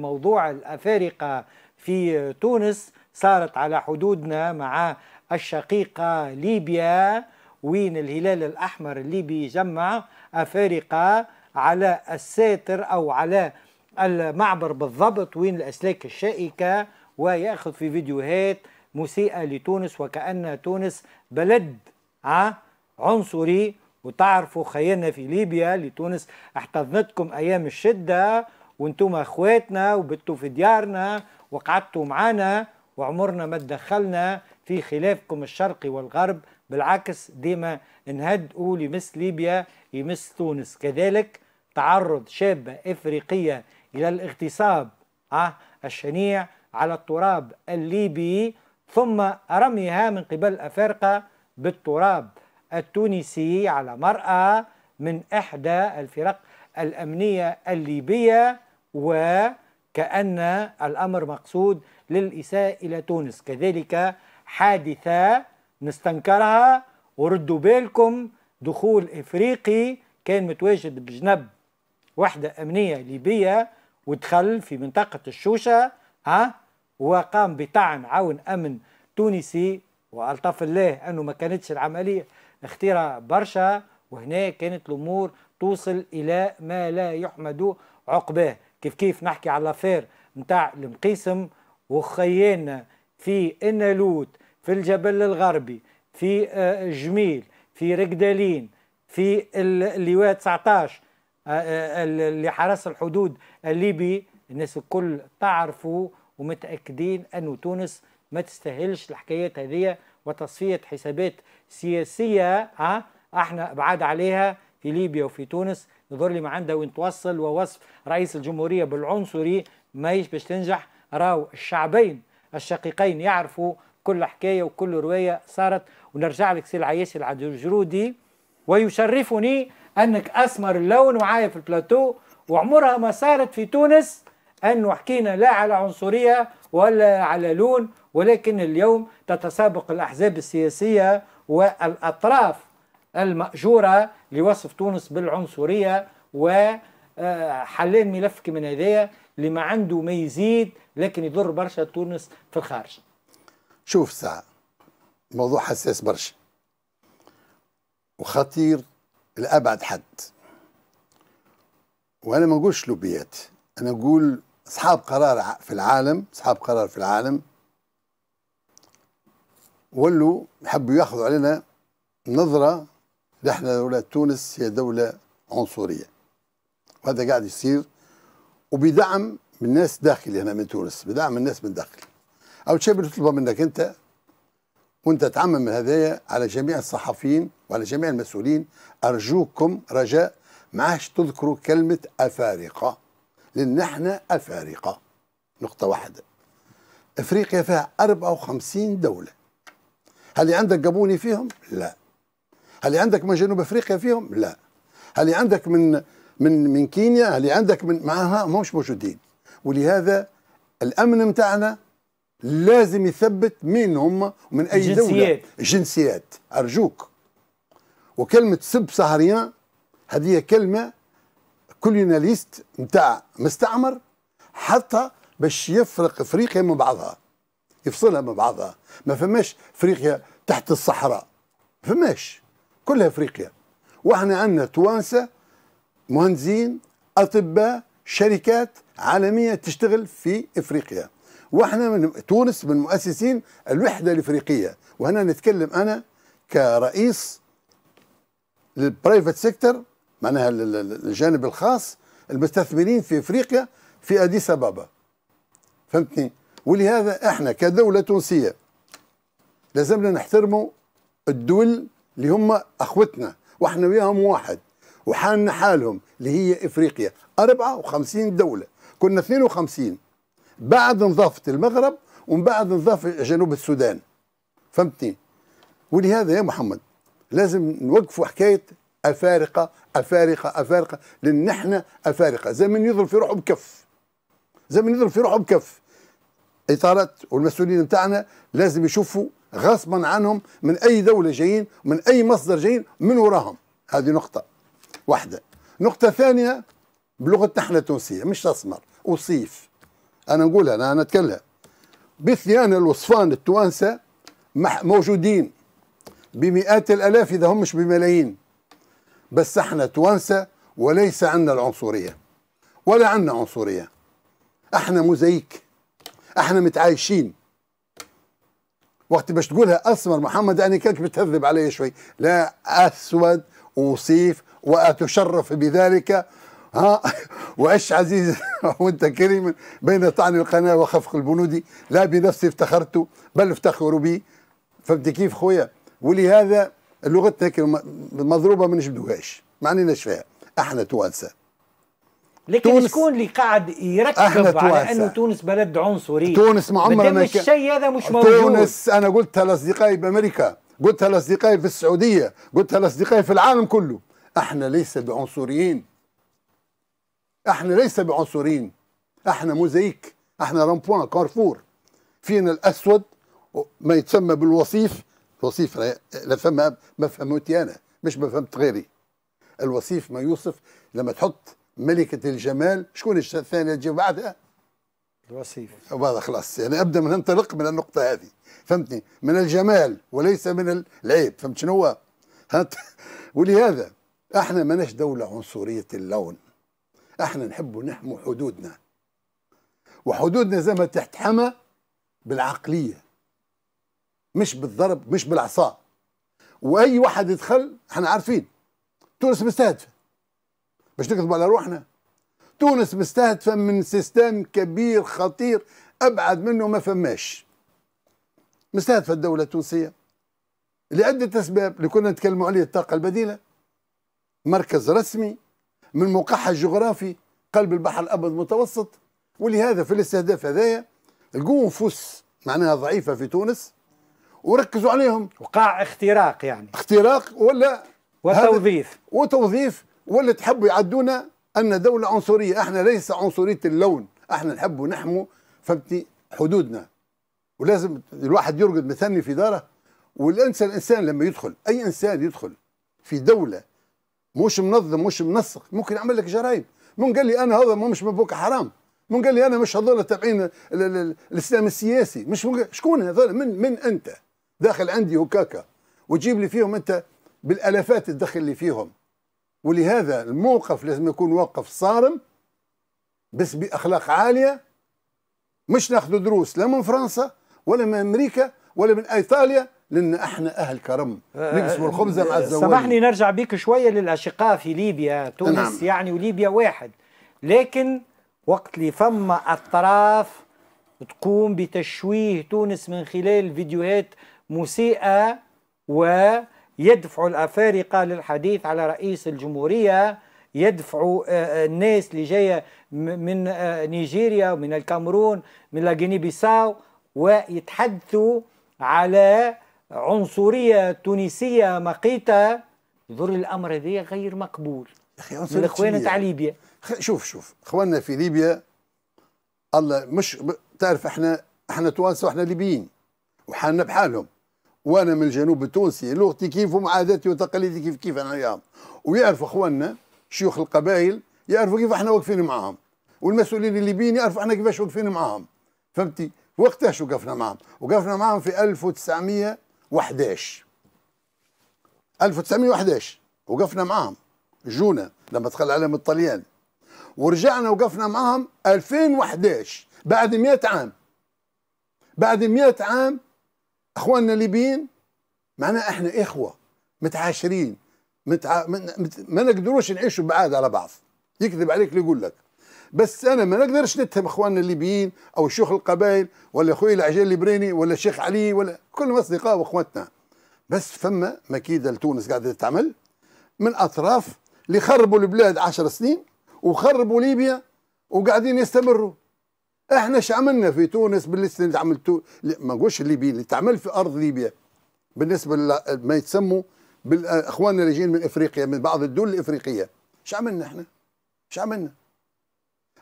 موضوع الأفارقة في تونس صارت على حدودنا مع الشقيقة ليبيا وين الهلال الأحمر الليبي جمع أفارقة على الساتر أو على المعبر بالضبط وين الأسلاك الشائكة ويأخذ في فيديوهات مسيئة لتونس وكأن تونس بلد عنصري وتعرفوا خيانة في ليبيا لتونس احتضنتكم أيام الشدة وانتم اخواتنا وبتوا في ديارنا وقعدتوا معانا وعمرنا ما تدخلنا في خلافكم الشرقي والغرب بالعكس ديما نهدئوا لمس ليبيا يمس تونس كذلك تعرض شابة إفريقية إلى الاغتصاب آه الشنيع على التراب الليبي ثم رميها من قبل الأفارقة بالتراب التونسي على مرأة من إحدى الفرق الأمنية الليبية وكأن الأمر مقصود للإساءة إلى تونس كذلك حادثة نستنكرها وردوا بالكم دخول إفريقي كان متواجد بجنب وحدة أمنية ليبية ودخل في منطقة الشوشة ها وقام بطعن عون أمن تونسي والطف الله أنه ما كانتش العملية اختيرة برشا وهنا كانت الأمور توصل إلى ما لا يحمد عقباه كيف كيف نحكي على لافير نتاع المقيسم وخيانا في النالوت في الجبل الغربي في آه، جميل في رقدالين في اللواء 19 آه، آه، اللي حرس الحدود الليبي الناس الكل تعرفوا ومتاكدين انه تونس ما تستاهلش الحكايات هذه وتصفيه حسابات سياسيه ها احنا بعاد عليها في ليبيا وفي تونس يظهر لي ما عندها وين توصل ووصف رئيس الجمهورية بالعنصري ماهيش باش تنجح راو الشعبين الشقيقين يعرفوا كل حكاية وكل رواية صارت ونرجع لك سي العياشي العجرودي ويشرفني أنك أسمر اللون وعايا في البلاتو وعمرها ما صارت في تونس أنه حكينا لا على عنصرية ولا على لون ولكن اليوم تتسابق الأحزاب السياسية والأطراف المأجورة لوصف تونس بالعنصرية وحلين آه، ملف من هذية اللي ما عنده ما يزيد لكن يضر برشا تونس في الخارج شوف ساعة موضوع حساس برشا وخطير لأبعد حد وأنا ما نقولش لوبيات أنا نقول أصحاب قرار في العالم أصحاب قرار في العالم ولوا يحبوا ياخذوا علينا نظرة احنا دولة تونس هي دولة عنصرية وهذا قاعد يصير وبدعم من ناس داخلي هنا من تونس بدعم الناس من داخلي أول شيء بنطلبه منك أنت وأنت تعمم هذايا على جميع الصحفيين وعلى جميع المسؤولين أرجوكم رجاء ما عادش تذكروا كلمة أفارقة لأن احنا أفارقة نقطة واحدة أفريقيا فيها 54 دولة هل عندك قبوني فيهم؟ لا هل عندك من جنوب افريقيا فيهم؟ لا هل عندك من من من كينيا؟ هل عندك من معها؟ ما مش موجودين ولهذا الامن نتاعنا لازم يثبت مين هم ومن اي جنسيات. دوله جنسيات ارجوك وكلمه سب سهريان هذه كلمه كولوناليست نتاع مستعمر حتى باش يفرق افريقيا من بعضها يفصلها من بعضها ما فماش افريقيا تحت الصحراء فماش كلها افريقيا واحنا عندنا توانسه مهندسين اطباء شركات عالميه تشتغل في افريقيا واحنا من تونس من مؤسسين الوحده الافريقيه وهنا نتكلم انا كرئيس للبرايفت سيكتور معناها الجانب الخاص المستثمرين في افريقيا في اديس ابابا فهمتني ولهذا احنا كدوله تونسيه لازمنا نحترموا الدول اللي هم اخوتنا واحنا وياهم واحد وحالنا حالهم اللي هي افريقيا 54 دوله كنا 52 بعد انضافه المغرب ومن بعد انضافه جنوب السودان فهمتني ولهذا يا محمد لازم نوقفوا حكايه افارقه افارقه افارقه لان احنا افارقه زي من يضرب في روحه بكف زي من يضرب في روحه بكف اطارات والمسؤولين بتاعنا لازم يشوفوا غصبا عنهم من اي دوله جايين من اي مصدر جايين من وراهم هذه نقطه واحده نقطه ثانيه بلغه نحن التونسيه مش اسمر وصيف انا نقولها انا نتكلم بثيان الوصفان التوانسه موجودين بمئات الالاف اذا هم مش بملايين بس احنا توانسه وليس عندنا العنصريه ولا عندنا عنصريه احنا موزايك احنا متعايشين وقت باش تقولها اسمر محمد يعني كانك بتهذب علي شوي لا اسود وصيف واتشرف بذلك ها وعش عزيز وانت كريم بين طعن القناه وخفق البنودي لا بنفسي افتخرت بل افتخروا بي فهمت كيف خويا ولهذا لغتنا مضروبه ما نجبدوهاش ما عندناش فيها احنا توانسه لكن تونس شكون اللي قاعد يركز على انه تونس بلد عنصري تونس ما عمرها ما الشيء هذا مش موجود تونس انا قلتها لاصدقائي بامريكا قلتها لاصدقائي في السعوديه قلتها لاصدقائي في العالم كله احنا ليس بعنصريين احنا ليس بعنصريين احنا موزايك احنا رامبوان كارفور فينا الاسود ما يتسمى بالوصيف الوصيف لا فما ما فهمت انا مش ما فهمت غيري الوصيف ما يوصف لما تحط ملكة الجمال شكون الثانية تجي بعدها الوصيف هذا خلاص يعني ابدا من انطلق من النقطة هذه فهمتني من الجمال وليس من العيب فهمت شنو هو؟ ولهذا احنا ماناش دولة عنصرية اللون احنا نحبوا نحموا حدودنا وحدودنا زي ما تحتحمى بالعقلية مش بالضرب مش بالعصا واي واحد يدخل احنا عارفين تونس مستهدفه باش نكذب على روحنا تونس مستهدفه من سيستم كبير خطير ابعد منه ما فماش مستهدفه الدوله التونسيه لعده اسباب اللي كنا نتكلموا عليه الطاقه البديله مركز رسمي من موقعها الجغرافي قلب البحر الابيض المتوسط ولهذا في الاستهداف هذايا لقوا نفوس معناها ضعيفه في تونس وركزوا عليهم وقاع اختراق يعني اختراق ولا وتوظيف وتوظيف ولا تحبوا يعدونا ان دوله عنصريه احنا ليس عنصريه اللون احنا نحبوا نحموا فهمتني حدودنا ولازم الواحد يرقد مثني في داره والانسان الانسان لما يدخل اي انسان يدخل في دوله مش منظم مش منسق ممكن يعمل لك جرائم من قال لي انا هذا مش مبوك حرام من قال لي انا مش هذول تابعين الاسلام السياسي مش شكون هذول من من انت داخل عندي وكاكا وتجيب لي فيهم انت بالالافات تدخل لي فيهم ولهذا الموقف لازم يكون موقف صارم بس باخلاق عاليه مش ناخذ دروس لا من فرنسا ولا من امريكا ولا من ايطاليا لان احنا اهل كرم آه، نقسم الخبز آه، مع الزوال سامحني نرجع بيك شويه للاشقاء في ليبيا نعم. تونس نعم. يعني وليبيا واحد لكن وقت اللي فما اطراف تقوم بتشويه تونس من خلال فيديوهات مسيئه و يدفع الأفارقة للحديث على رئيس الجمهورية يدفع آه، آه، الناس اللي جاية من آه، نيجيريا ومن الكامرون من لاغيني بيساو ويتحدثوا على عنصرية تونسية مقيتة ظل الأمر هذا غير مقبول من الإخوان تاع ليبيا شوف شوف إخواننا في ليبيا الله مش تعرف احنا احنا توانسه واحنا ليبيين وحالنا بحالهم وانا من الجنوب التونسي لغتي كيف ومعاداتي وتقاليدي كيف كيف انا وياهم ويعرفوا اخواننا شيوخ القبائل يعرفوا كيف احنا واقفين معاهم والمسؤولين الليبيين يعرفوا احنا كيفاش واقفين معاهم فهمتي وقتاش وقفنا معاهم وقفنا معاهم في 1911 1911 وقفنا معاهم جونا لما دخل عليهم الطليان ورجعنا وقفنا معاهم 2011 بعد 100 عام بعد 100 عام اخواننا الليبيين معناها احنا اخوه متعاشرين متع... مت... ما نقدروش نعيشوا بعاد على بعض يكذب عليك اللي يقول لك بس انا ما نقدرش نتهم اخواننا الليبيين او شيوخ القبائل ولا اخوي العجال البريني ولا الشيخ علي ولا كلهم اصدقاء واخواتنا بس فما مكيده لتونس قاعده تتعمل من اطراف اللي خربوا البلاد 10 سنين وخربوا ليبيا وقاعدين يستمروا احنا ايش عملنا في تونس بالنسبه اللي عملتوه ما نقولش الليبي اللي تعمل في ارض ليبيا بالنسبه ما يتسموا بالاخوان جايين من افريقيا من بعض الدول الافريقيه ايش عملنا احنا؟ ايش عملنا؟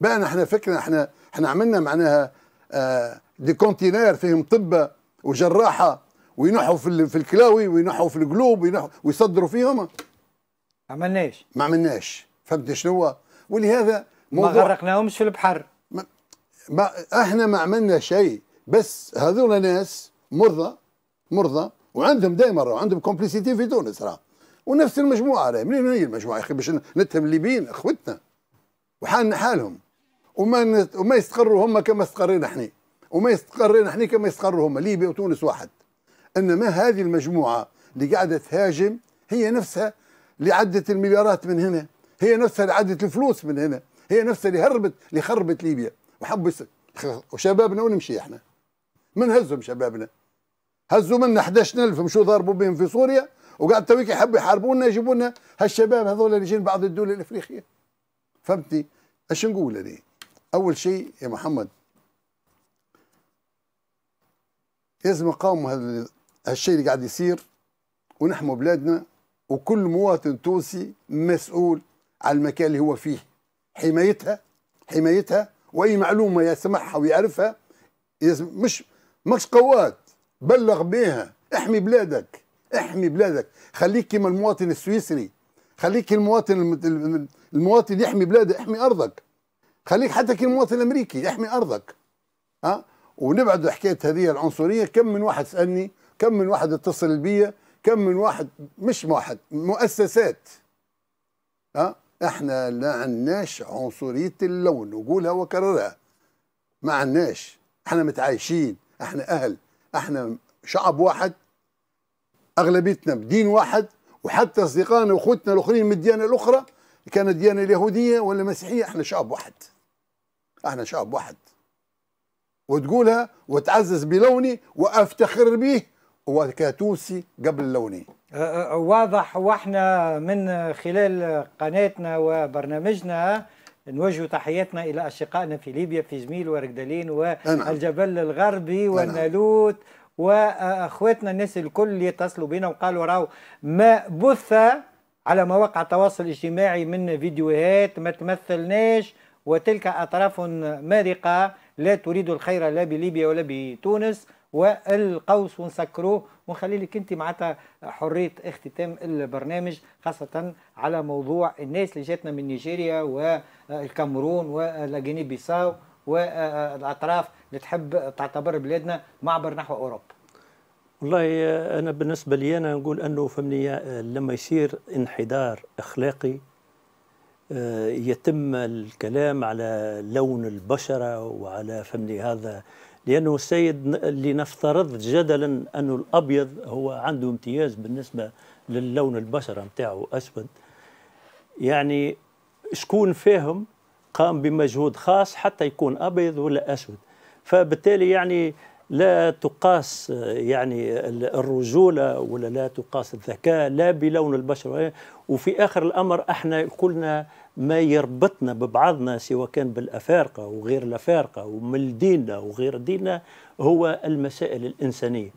بقى احنا فكرنا احنا احنا عملنا معناها آه دي كونتينير فيهم طبه وجراحه وينحوا في, في الكلاوي وينحوا في القلوب وينحوا ويصدروا فيهم ما عملناش ما عملناش فهمت شنو هو؟ ولهذا ما غرقناهمش في البحر ما احنا ما عملنا شيء بس هذول ناس مرضى مرضى وعندهم دائما راه عندهم كومبليسيتي في تونس راه ونفس المجموعه راه منين هي المجموعه يا اخي باش نتهم الليبيين اخوتنا وحالنا حالهم وما وما يستقروا هم كما استقرينا احنا وما يستقرينا احنا كما يستقروا هم ليبيا وتونس واحد انما هذه المجموعه اللي قاعده تهاجم هي نفسها اللي عدت المليارات من هنا هي نفسها اللي عدت الفلوس من هنا هي نفسها اللي هربت اللي خربت ليبيا وحبوا وشبابنا ونمشي احنا من هزهم شبابنا هزوا منا 11000 مشوا ضربوا بهم في سوريا وقعد تويك يحبوا يحاربونا يجيبوا لنا هالشباب هذول اللي جايين بعض الدول الافريقيه فهمتني اش نقول انا اول شيء يا محمد لازم نقاوموا هالشيء اللي قاعد يصير ونحموا بلادنا وكل مواطن تونسي مسؤول على المكان اللي هو فيه حمايتها حمايتها واي معلومه يسمعها ويعرفها مش مش قوات بلغ بها احمي بلادك احمي بلادك خليك كما المواطن السويسري خليك المواطن المواطن يحمي بلاده احمي ارضك خليك حتى كالمواطن الامريكي احمي ارضك ها ونبعد حكايه هذه العنصريه كم من واحد سالني كم من واحد اتصل بيا كم من واحد مش واحد مؤسسات ها احنا لا عندناش عنصريه اللون وقولها وكررها ما عندناش احنا متعايشين احنا اهل احنا شعب واحد اغلبيتنا بدين واحد وحتى اصدقائنا واخوتنا الاخرين من الديانه الاخرى كانت ديانه اليهوديه ولا مسيحيه احنا شعب واحد احنا شعب واحد وتقولها وتعزز بلوني وافتخر به وكتونسي قبل لوني واضح واحنا من خلال قناتنا وبرنامجنا نوجه تحياتنا الى اشقائنا في ليبيا في جميل وركدالين نعم. والجبل الغربي نعم. والنالوت واخواتنا الناس الكل اللي بنا وقالوا راهو ما بث على مواقع التواصل الاجتماعي من فيديوهات ما تمثلناش وتلك اطراف مارقه لا تريد الخير لا بليبيا ولا بتونس والقوس ونسكروه ونخلي لك انت معناتها حريه اختتام البرنامج خاصه على موضوع الناس اللي جاتنا من نيجيريا والكامرون ولاجيني بيساو والاطراف اللي تحب تعتبر بلادنا معبر نحو اوروبا. والله انا بالنسبه لي انا نقول انه فهمني لما يصير انحدار اخلاقي آه، يتم الكلام على لون البشره وعلى فهمني هذا لأنه السيد اللي نفترض جدلا أنه الأبيض هو عنده امتياز بالنسبة للون البشرة نتاعه أسود يعني شكون فاهم قام بمجهود خاص حتى يكون أبيض ولا أسود فبالتالي يعني لا تقاس يعني الرجولة ولا لا تقاس الذكاء لا بلون البشرة وفي آخر الأمر احنا كلنا ما يربطنا ببعضنا سواء كان بالافارقه وغير الافارقه ومن ديننا وغير ديننا هو المسائل الانسانيه